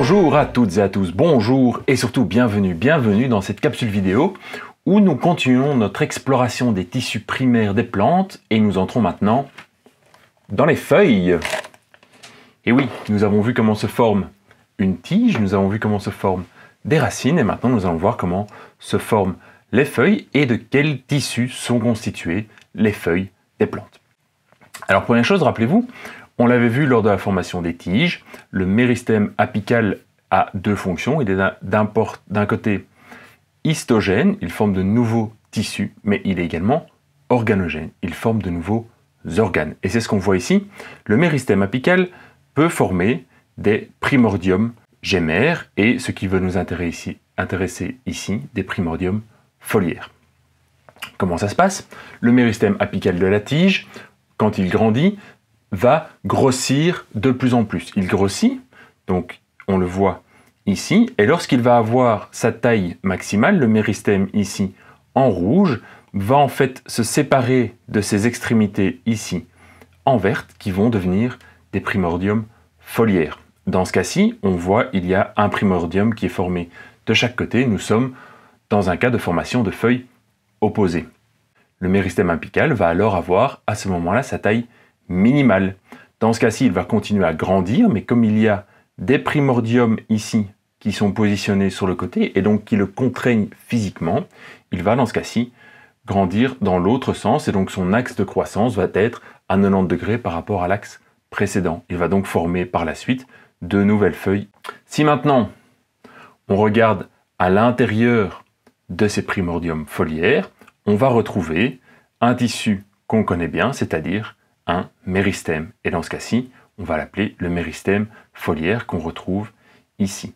Bonjour à toutes et à tous, bonjour et surtout bienvenue, bienvenue dans cette capsule vidéo où nous continuons notre exploration des tissus primaires des plantes et nous entrons maintenant dans les feuilles. Et oui, nous avons vu comment se forme une tige, nous avons vu comment se forment des racines et maintenant nous allons voir comment se forment les feuilles et de quels tissus sont constituées les feuilles des plantes. Alors première chose, rappelez-vous, on l'avait vu lors de la formation des tiges, le méristème apical a deux fonctions. Il est d'un côté histogène, il forme de nouveaux tissus, mais il est également organogène, il forme de nouveaux organes. Et c'est ce qu'on voit ici. Le méristème apical peut former des primordiums gémères et ce qui veut nous intéresser, ici, des primordiums foliaires. Comment ça se passe Le méristème apical de la tige, quand il grandit, va grossir de plus en plus. Il grossit, donc on le voit ici, et lorsqu'il va avoir sa taille maximale, le méristème ici en rouge, va en fait se séparer de ses extrémités ici en verte qui vont devenir des primordiums foliaires. Dans ce cas-ci, on voit il y a un primordium qui est formé de chaque côté. Nous sommes dans un cas de formation de feuilles opposées. Le méristème apical va alors avoir à ce moment-là sa taille minimal Dans ce cas-ci, il va continuer à grandir, mais comme il y a des primordiums ici qui sont positionnés sur le côté et donc qui le contraignent physiquement, il va dans ce cas-ci grandir dans l'autre sens et donc son axe de croissance va être à 90 degrés par rapport à l'axe précédent. Il va donc former par la suite de nouvelles feuilles. Si maintenant on regarde à l'intérieur de ces primordiums foliaires, on va retrouver un tissu qu'on connaît bien, c'est-à-dire un méristème. Et dans ce cas-ci, on va l'appeler le méristème foliaire qu'on retrouve ici.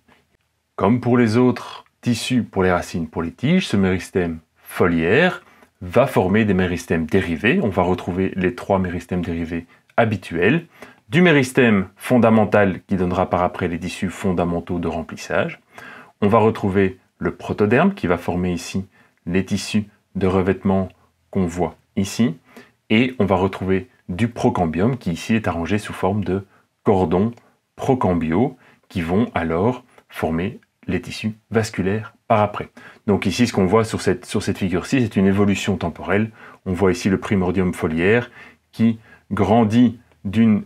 Comme pour les autres tissus, pour les racines, pour les tiges, ce méristème foliaire va former des méristèmes dérivés. On va retrouver les trois méristèmes dérivés habituels. Du méristème fondamental qui donnera par après les tissus fondamentaux de remplissage. On va retrouver le protoderme qui va former ici les tissus de revêtement qu'on voit ici. Et on va retrouver du procambium qui ici est arrangé sous forme de cordons procambiaux qui vont alors former les tissus vasculaires par après. Donc ici, ce qu'on voit sur cette, sur cette figure-ci, c'est une évolution temporelle. On voit ici le primordium foliaire qui grandit d'une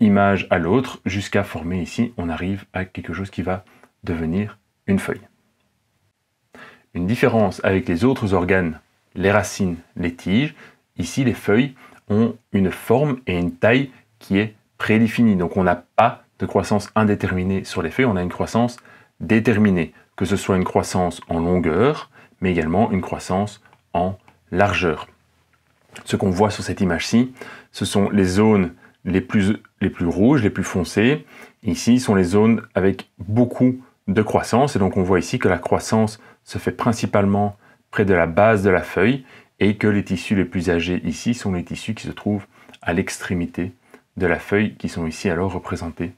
image à l'autre jusqu'à former ici, on arrive à quelque chose qui va devenir une feuille. Une différence avec les autres organes, les racines, les tiges, ici les feuilles ont une forme et une taille qui est prédéfinie. Donc on n'a pas de croissance indéterminée sur les feuilles, on a une croissance déterminée, que ce soit une croissance en longueur, mais également une croissance en largeur. Ce qu'on voit sur cette image-ci, ce sont les zones les plus, les plus rouges, les plus foncées. Ici sont les zones avec beaucoup de croissance, et donc on voit ici que la croissance se fait principalement près de la base de la feuille, et que les tissus les plus âgés ici sont les tissus qui se trouvent à l'extrémité de la feuille qui sont ici alors représentés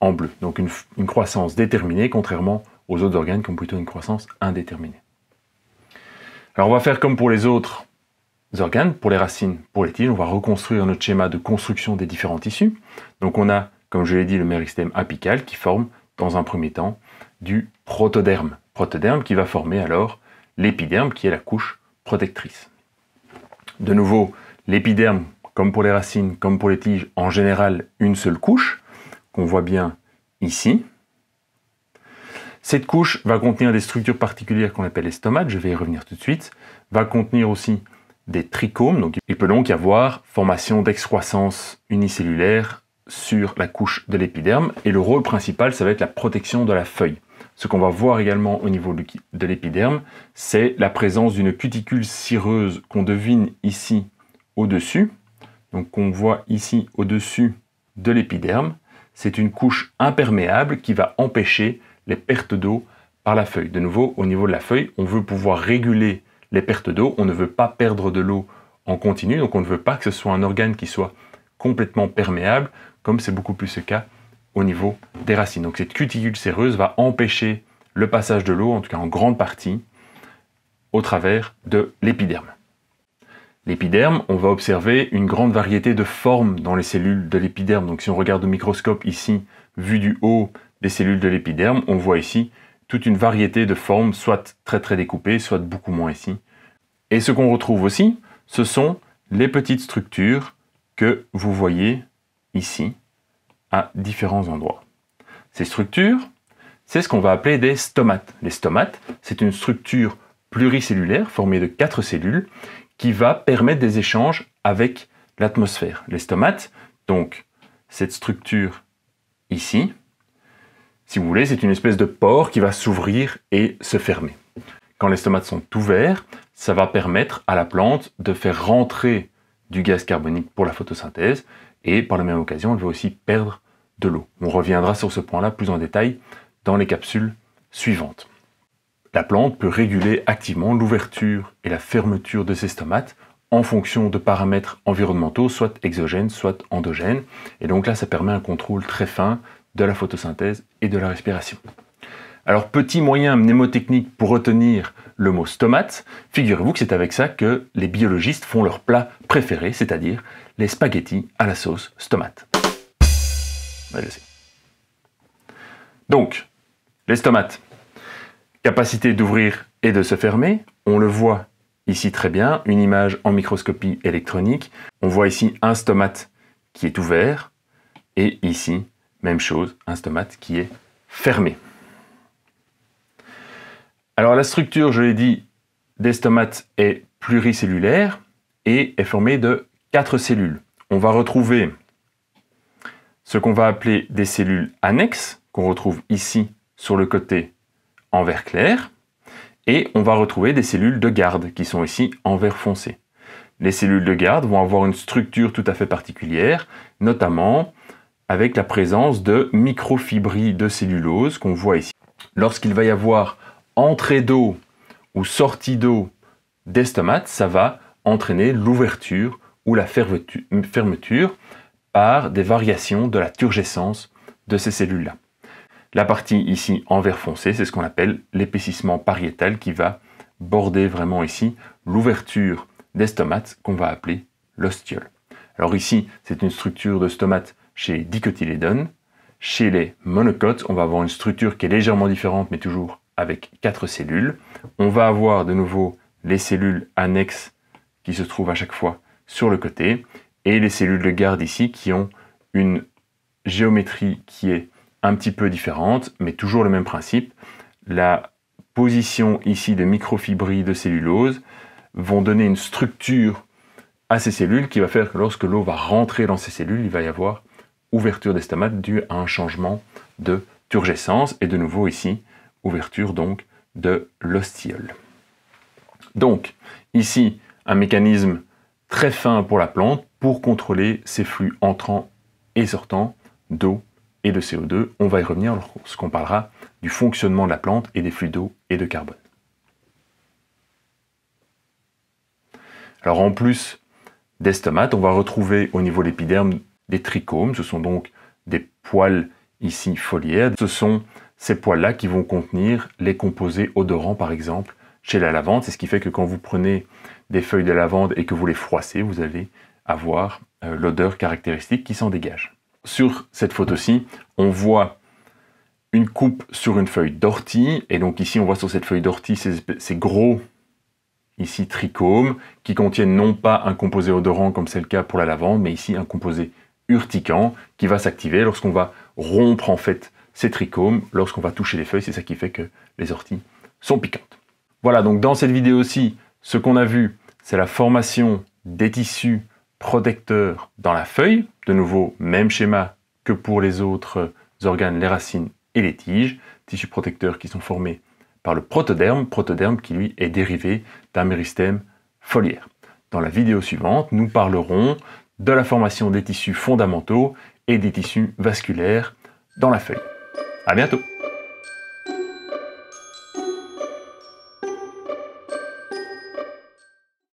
en bleu. Donc une, croissance déterminée contrairement aux autres organes qui ont plutôt une croissance indéterminée. Alors on va faire comme pour les autres organes, pour les racines, pour les tiges, on va reconstruire notre schéma de construction des différents tissus. Donc on a, comme je l'ai dit, le méristème apical qui forme dans un premier temps du protoderme. Protoderme qui va former alors l'épiderme qui est la couche protectrice de nouveau l'épiderme, comme pour les racines, comme pour les tiges, en général une seule couche, qu'on voit bien ici. Cette couche va contenir des structures particulières qu'on appelle les je vais y revenir tout de suite, va contenir aussi des trichomes, donc il peut donc y avoir formation d'excroissance unicellulaire sur la couche de l'épiderme, et le rôle principal, ça va être la protection de la feuille. Ce qu'on va voir également au niveau de l'épiderme, c'est la présence d'une cuticule cireuse qu'on devine ici au-dessus, donc qu'on voit ici au-dessus de l'épiderme. C'est une couche imperméable qui va empêcher les pertes d'eau par la feuille. De nouveau, au niveau de la feuille, on veut pouvoir réguler les pertes d'eau, on ne veut pas perdre de l'eau en continu, donc on ne veut pas que ce soit un organe qui soit complètement perméable, comme c'est beaucoup plus le cas au niveau des racines. Donc cette cuticule séreuse va empêcher le passage de l'eau, en tout cas en grande partie, au travers de l'épiderme. L'épiderme, on va observer une grande variété de formes dans les cellules de l'épiderme. Donc si on regarde au microscope ici, vu du haut des cellules de l'épiderme, on voit ici toute une variété de formes, soit très très découpées, soit beaucoup moins ici. Et ce qu'on retrouve aussi, ce sont les petites structures que vous voyez ici, différents endroits. Ces structures, c'est ce qu'on va appeler des stomates. Les stomates, c'est une structure pluricellulaire formée de quatre cellules qui va permettre des échanges avec l'atmosphère. Les stomates, donc cette structure ici, si vous voulez, c'est une espèce de pore qui va s'ouvrir et se fermer. Quand les stomates sont ouverts, ça va permettre à la plante de faire rentrer du gaz carbonique pour la photosynthèse et par la même occasion, elle va aussi perdre l'eau. On reviendra sur ce point-là plus en détail dans les capsules suivantes. La plante peut réguler activement l'ouverture et la fermeture de ses stomates en fonction de paramètres environnementaux, soit exogènes, soit endogènes. Et donc là, ça permet un contrôle très fin de la photosynthèse et de la respiration. Alors, petit moyen mnémotechnique pour retenir le mot stomate, figurez-vous que c'est avec ça que les biologistes font leur plat préféré, c'est-à-dire les spaghettis à la sauce stomate. Donc, l'estomate Capacité d'ouvrir et de se fermer. On le voit ici très bien, une image en microscopie électronique. On voit ici un stomate qui est ouvert et ici, même chose, un stomate qui est fermé. Alors la structure, je l'ai dit, des est pluricellulaire et est formée de quatre cellules. On va retrouver ce qu'on va appeler des cellules annexes, qu'on retrouve ici sur le côté en vert clair, et on va retrouver des cellules de garde, qui sont ici en vert foncé. Les cellules de garde vont avoir une structure tout à fait particulière, notamment avec la présence de microfibrilles de cellulose qu'on voit ici. Lorsqu'il va y avoir entrée d'eau ou sortie d'eau d'estomac, ça va entraîner l'ouverture ou la fermeture par des variations de la turgescence de ces cellules-là. La partie ici en vert foncé, c'est ce qu'on appelle l'épaississement pariétal qui va border vraiment ici l'ouverture des stomates qu'on va appeler l'ostiole. Alors ici, c'est une structure de stomate chez dicotylédones. Chez les monocotes, on va avoir une structure qui est légèrement différente, mais toujours avec quatre cellules. On va avoir de nouveau les cellules annexes qui se trouvent à chaque fois sur le côté et les cellules de garde ici qui ont une géométrie qui est un petit peu différente, mais toujours le même principe. La position ici des microfibrilles de cellulose vont donner une structure à ces cellules qui va faire que lorsque l'eau va rentrer dans ces cellules, il va y avoir ouverture d'estomac due à un changement de turgescence et de nouveau ici, ouverture donc de l'ostiole. Donc ici, un mécanisme très fin pour la plante pour contrôler ses flux entrants et sortants d'eau et de CO2. On va y revenir lorsqu'on parlera du fonctionnement de la plante et des flux d'eau et de carbone. Alors en plus d'estomates, on va retrouver au niveau de l'épiderme des trichomes, ce sont donc des poils ici foliaires. Ce sont ces poils-là qui vont contenir les composés odorants par exemple chez la lavande. C'est ce qui fait que quand vous prenez des feuilles de lavande et que vous les froissez, vous allez avoir euh, l'odeur caractéristique qui s'en dégage. Sur cette photo-ci, on voit une coupe sur une feuille d'ortie. Et donc ici, on voit sur cette feuille d'ortie ces, ces, gros, ici, trichomes, qui contiennent non pas un composé odorant comme c'est le cas pour la lavande, mais ici un composé urticant qui va s'activer lorsqu'on va rompre en fait ces trichomes, lorsqu'on va toucher les feuilles. C'est ça qui fait que les orties sont piquantes. Voilà, donc dans cette vidéo-ci, ce qu'on a vu, c'est la formation des tissus protecteurs dans la feuille. De nouveau, même schéma que pour les autres organes, les racines et les tiges. Tissus protecteurs qui sont formés par le protoderme, protoderme qui lui est dérivé d'un méristème foliaire. Dans la vidéo suivante, nous parlerons de la formation des tissus fondamentaux et des tissus vasculaires dans la feuille. À bientôt!